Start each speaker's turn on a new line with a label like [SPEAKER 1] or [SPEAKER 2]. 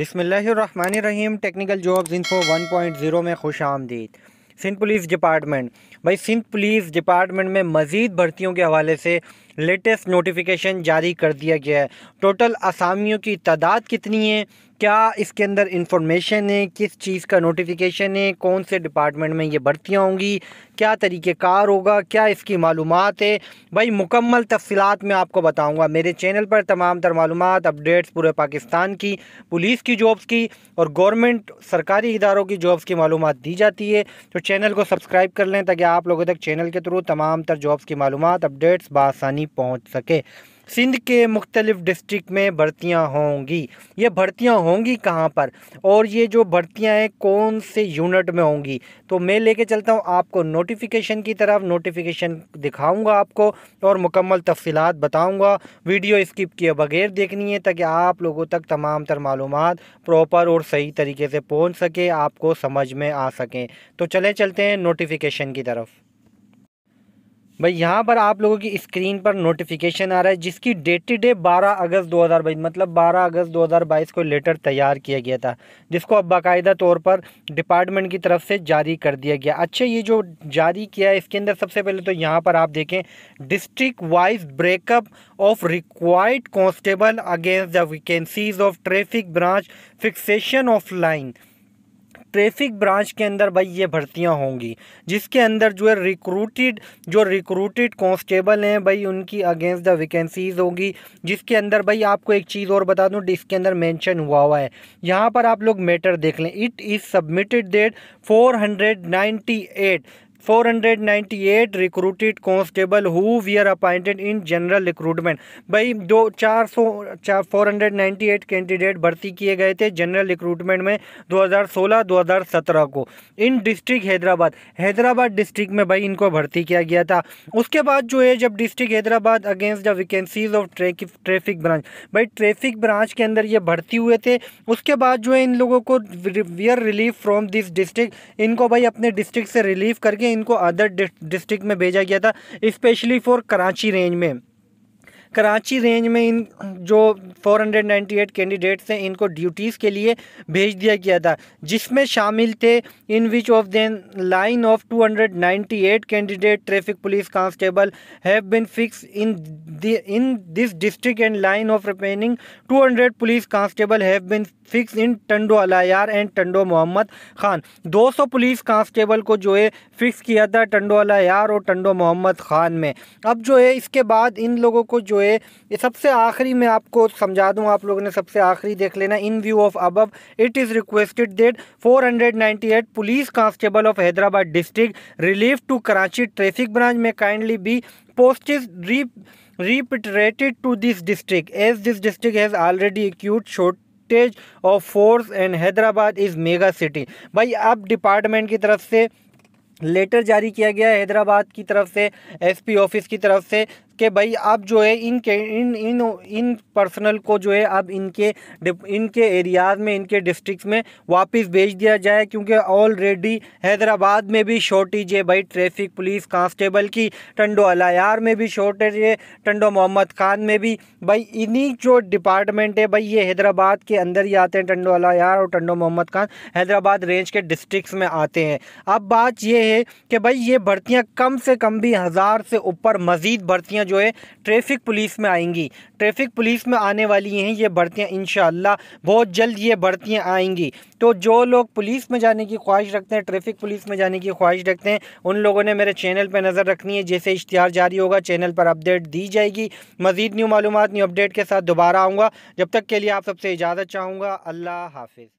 [SPEAKER 1] बिसमीम technical jobs info 1.0 में खुश आमदीद सिंध पुलिस डिपार्टमेंट भाई सिंध पुलिस डिपार्टमेंट में मज़ीद भर्तियों के हवाले से लेटेस्ट नोटिफिकेशन जारी कर दिया गया है टोटल असामियों की तादाद कितनी है क्या इसके अंदर इंफॉर्मेशन है किस चीज़ का नोटिफिकेशन है कौन से डिपार्टमेंट में ये भर्तियाँ होंगी क्या तरीक़ेकार होगा क्या इसकी मालूम है भाई मुकम्मल तफसलत में आपको बताऊँगा मेरे चैनल पर तमाम तर मालूम अपडेट्स पूरे पाकिस्तान की पुलिस की जॉब्स की और गवर्नमेंट सरकारी इदारों की जॉब्स की मालूम दी जाती है तो चैनल को सब्सक्राइब कर लें ताकि आप लोगों तक चैनल के थ्रू तमाम तर जॉब्स की मालूम अपडेट्स बसानी नहीं पहुंच सके सिंध के मुख्तलिफ़ डिस्ट्रिक्ट में भर्तियां होंगी ये भर्तियां होंगी कहाँ पर और ये जो भर्तियां हैं कौन से यूनिट में होंगी तो मैं लेके चलता हूँ आपको नोटिफिकेशन की तरफ नोटिफिकेशन दिखाऊंगा आपको और मुकम्मल तफसीत बताऊंगा वीडियो स्किप किए बगैर देखनी है ताकि आप लोगों तक तमाम तर मालूम प्रॉपर और सही तरीके से पहुँच सके आपको समझ में आ सकें तो चले चलते हैं नोटिफिकेशन की तरफ भाई यहाँ पर आप लोगों की स्क्रीन पर नोटिफिकेशन आ रहा है जिसकी डेट टू डे 12 अगस्त 2022 मतलब 12 अगस्त 2022 को लेटर तैयार किया गया था जिसको अब बाकायदा तौर पर डिपार्टमेंट की तरफ से जारी कर दिया गया अच्छा ये जो जारी किया है इसके अंदर सबसे पहले तो यहाँ पर आप देखें district wise breakup of required constable against the vacancies of traffic branch fixation of line traffic branch के अंदर भाई ये भर्तियाँ होंगी जिसके अंदर जो है रिक्रूटेड जो रिक्रूटेड कांस्टेबल हैं भाई उनकी अगेंस्ट द वैकेंसीज होगी जिसके अंदर भाई आपको एक चीज़ और बता दूँ इसके अंदर मेंशन हुआ हुआ है यहाँ पर आप लोग मैटर देख लें it is submitted date four 498 recruited constable who are appointed in general recruitment भाई दो चार सौ चार four hundred ninety eight candidate भर्ती किए गए थे जनरल रिक्रूटमेंट में 2016-2017 को in district Hyderabad Hyderabad district में भाई इनको भर्ती किया गया था उसके बाद जो है जब district Hyderabad against the vacancies of traffic branch भाई ट्रैफिक ब्रांच के अंदर ये भर्ती हुए थे उसके बाद जो है इन लोगों को we are relief from this district इनको भाई अपने डिस्ट्रिक्ट से रिलीफ करके इनको अदर डिस्ट्रिक्ट में भेजा गया था स्पेशली फॉर कराची रेंज में कराची रेंज में इन जो 498 कैंडिडेट्स हैं इनको ड्यूटीज़ के लिए भेज दिया गया था जिसमें शामिल थे in which of then line of 298 candidate traffic police constable have been fix in in this district and line of remaining 200 police constable have been fix in Tando Allahyar and Tando Mohammad Khan 200 police constable को जो है फिक्स किया था टंडो अलायार और टंडो मोहम्मद खान में अब जो है इसके बाद इन लोगों को जो है हुए ये सबसे आखिरी में आपको समझा दूँ आप लोगों ने सबसे आखिरी देख लेना in view of above it is requested date 498 police constable of Hyderabad district relief to Karachi traffic branch में kindly be post is re reiterated to this district as this district has already acute shortage of force and Hyderabad is mega city भाई अब department की तरफ से letter जारी किया गया है हैदराबाद की तरफ से एसपी ऑफिस की तरफ से कि भाई आप जो है इनके इन इन इन पर्सनल को जो है अब इनके इनके एरियाज़ में इनके डिस्ट्रिक्ट में वापस भेज दिया जाए क्योंकि ऑलरेडी हैदराबाद में भी शॉर्टेज है भाई ट्रैफिक पुलिस कांस्टेबल की टंडो अलायार में भी शॉर्टेज है टंडो मोहम्मद खान में भी भाई इन्हीं जो डिपार्टमेंट है भाई ये हैदराबाद के अंदर ही आते हैं टंडो अलायार और टंडो मोहम्मद खान हैदराबाद रेंज के डिस्ट्रिक्स में आते हैं अब बात यह है कि भाई ये भर्तियाँ कम से कम भी हज़ार से ऊपर मज़ीद भर्तियाँ जो है ट्रैफिक पुलिस में आएंगी ट्रैफिक पुलिस में आने वाली हैं ये भर्तियाँ इन बहुत जल्द ये भर्तियाँ आएंगी तो जो लोग पुलिस में जाने की ख्वाहिश रखते हैं ट्रैफिक पुलिस में जाने की ख्वाहिश रखते हैं उन लोगों ने मेरे चैनल पर नज़र रखनी है जैसे इश्तहार जारी होगा चैनल पर अपडेट दी जाएगी मज़ीद न्यू मालूम न्यू अपडेट के साथ दोबारा आऊँगा जब तक के लिए आप सबसे इजाज़त चाहूँगा अल्लाह हाफिज़